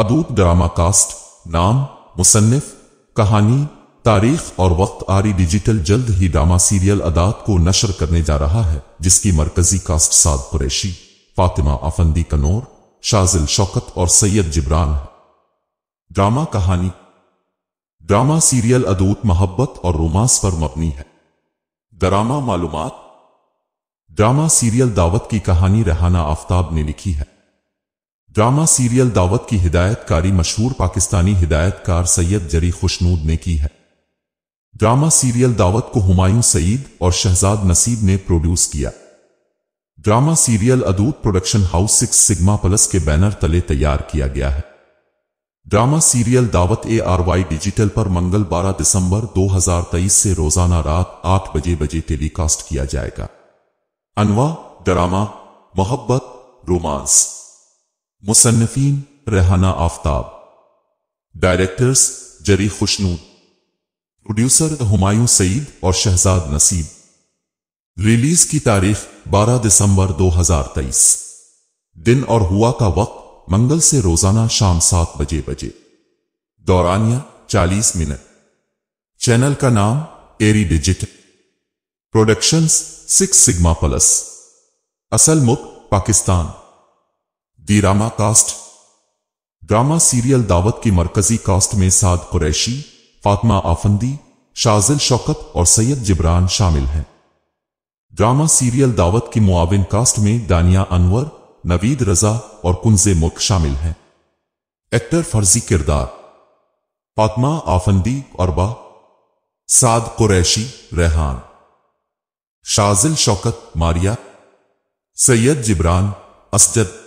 अदूब drama cast नाम मुसन्फ कहानी तारीख और वक्त आरी डिजिटल जल्द ही ड्रामा सीरियल अदात को नशर करने जा रहा है जिसकी मरकजी कास्ट साद कुरैशी फातिमा आफंदी कनौर शाजिल शौकत और सैयद जिब्रान है ड्रामा कहानी ड्रामा सीरियल अदूत मोहब्बत और रोमांस पर मबनी है ड्रामा मालूम ड्रामा सीरियल दावत की कहानी रेहाना आफ्ताब ने लिखी है ड्रामा सीरियल दावत की हिदायतकारी मशहूर पाकिस्तानी हिदायतकार सैयद जरी खुशनूद ने की है ड्रामा सीरियल दावत को हुमायूं सईद और शहजाद नसीब ने प्रोड्यूस किया ड्रामा सीरियल अदूत production house six sigma plus के बैनर तले तैयार किया गया है ड्रामा सीरियल दावत ए आर वाई डिजिटल पर मंगल 12 दिसंबर 2023 से रोजाना रात 8 बजे बजे टेलीकास्ट किया जाएगा अनवा ड्रामा मोहब्बत रोमांस मुसन्फ़ीन रेहाना आफ्ताब डायरेक्टर्स जरी खुशनूद प्रोड्यूसर हुमायूं सईद और शहजाद नसीब रिलीज की तारीख 12 दिसंबर 2023 दिन और हुआ का वक्त मंगल से रोजाना शाम सात बजे बजे दौरानिया 40 मिनट चैनल का नाम ARY digital productions six sigma plus असल मुख पाकिस्तान दी रामा कास्ट ड्रामा सीरियल दावत की मरकजी कास्ट में साद कुरैशी फातमा आफंदी शाजिल शौकत और सैयद जिब्रान शामिल हैं ड्रामा सीरियल दावत की मुआविन कास्ट में दानिया अनवर नवीद रजा और कुंजे मुल्क शामिल हैं एक्टर फर्जी किरदार फातमा आफंदी और बा साद कुरैशी रेहान शाजिल शौकत मारिया सैयद जिब्रान असजद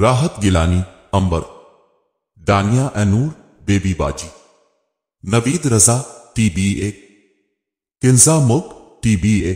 राहत गिलानी अंबर दानिया अनूर बेबी बाजी नवीद रजा टीबीए किंजा मुक टीबीए